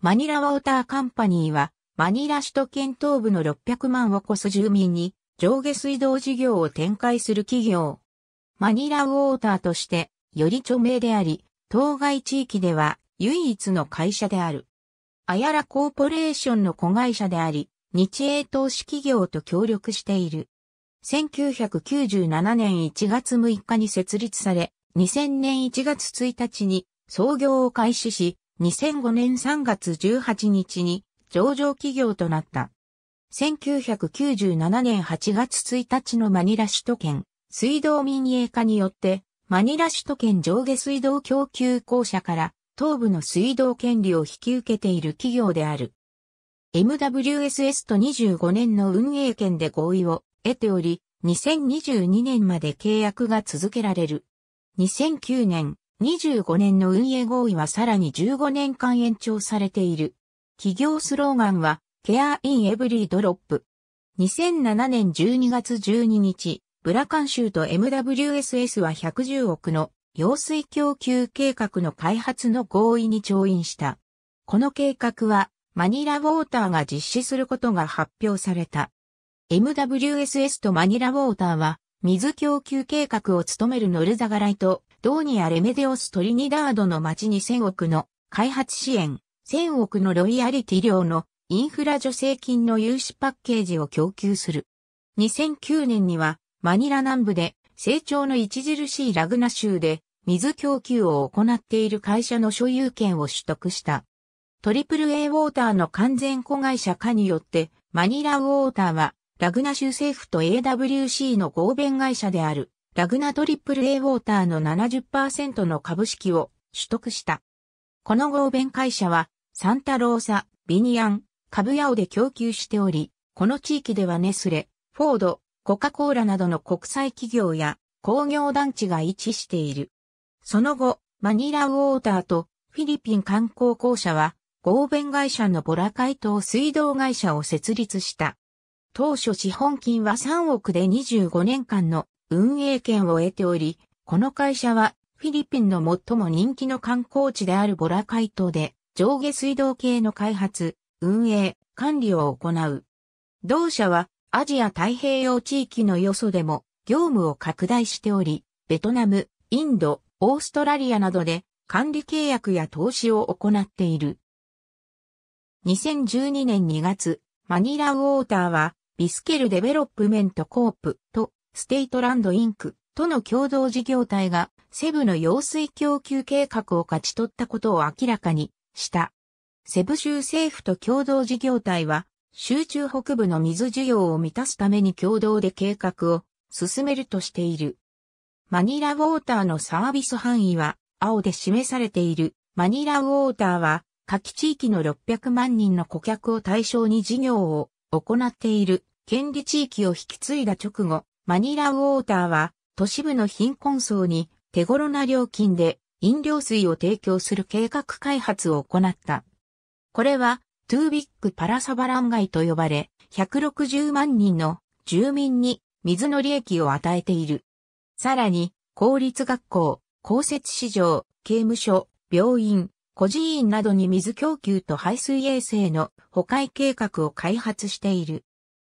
マニラ・ウォーター・カンパニーは、マニラ首都圏東部の600万を超す住民に、上下水道事業を展開する企業。マニラ・ウォーターとして、より著名であり、当該地域では唯一の会社である。アヤラコーポレーションの子会社であり、日英投資企業と協力している。1997年1月6日に設立され、2000年1月1日に創業を開始し、2005年3月18日に上場企業となった。1997年8月1日のマニラ首都圏、水道民営化によって、マニラ首都圏上下水道供給公社から東部の水道権利を引き受けている企業である。MWSS と25年の運営権で合意を得ており、2022年まで契約が続けられる。2009年、25年の運営合意はさらに15年間延長されている。企業スローガンは、Care in Every Drop。2007年12月12日、ブラカン州と MWSS は110億の用水供給計画の開発の合意に調印した。この計画は、マニラウォーターが実施することが発表された。MWSS とマニラウォーターは、水供給計画を務めるノルザガライトドーニアレメデオストリニダードの町に1000億の開発支援、1000億のロイヤリティ量のインフラ助成金の融資パッケージを供給する。2009年にはマニラ南部で成長の著しいラグナ州で水供給を行っている会社の所有権を取得した。トリプル a ウォーターの完全子会社化によってマニラウォーターはラグナ州政府と AWC の合弁会社である。ラグナ AAA ウォーターの70%の株式を取得した。この合弁会社は、サンタローサ、ビニアン、カブヤオで供給しており、この地域ではネスレ、フォード、コカ・コーラなどの国際企業や工業団地が位置している。その後、マニラウォーターとフィリピン観光公社は、合弁会社のボラカイ島水道会社を設立した。当初資本金は3億で25年間の運営権を得ており、この会社はフィリピンの最も人気の観光地であるボラカイ島で上下水道系の開発、運営、管理を行う。同社はアジア太平洋地域のよそでも業務を拡大しており、ベトナム、インド、オーストラリアなどで管理契約や投資を行っている。2012年2月、マニラウォーターはビスケルデベロップメントコープとステイトランドインクとの共同事業体がセブの用水供給計画を勝ち取ったことを明らかにした。セブ州政府と共同事業体は集中北部の水需要を満たすために共同で計画を進めるとしている。マニラウォーターのサービス範囲は青で示されている。マニラウォーターは下記地域の600万人の顧客を対象に事業を行っている。権利地域を引き継いだ直後、マニラウォーターは都市部の貧困層に手頃な料金で飲料水を提供する計画開発を行った。これはトゥービックパラサバラン街と呼ばれ、160万人の住民に水の利益を与えている。さらに、公立学校、公設市場、刑務所、病院、孤児院などに水供給と排水衛生の保管計画を開発している。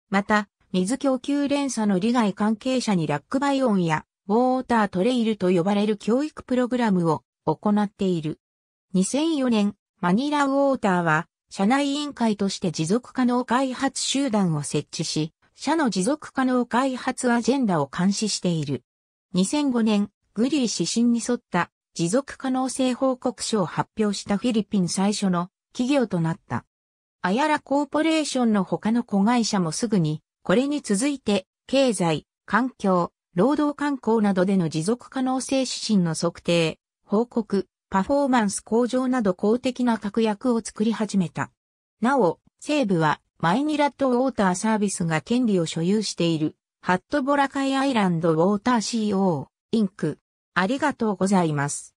また、水供給連鎖の利害関係者にラックバイオンやウォータートレイルと呼ばれる教育プログラムを行っている。2004年、マニラウォーターは社内委員会として持続可能開発集団を設置し、社の持続可能開発アジェンダを監視している。2005年、グリー指針に沿った持続可能性報告書を発表したフィリピン最初の企業となった。アヤラコーポレーションの他の子会社もすぐにこれに続いて、経済、環境、労働観光などでの持続可能性指針の測定、報告、パフォーマンス向上など公的な確約を作り始めた。なお、西部は、マイニラットウォーターサービスが権利を所有している、ハットボラカイアイランドウォーター CO、インク。ありがとうございます。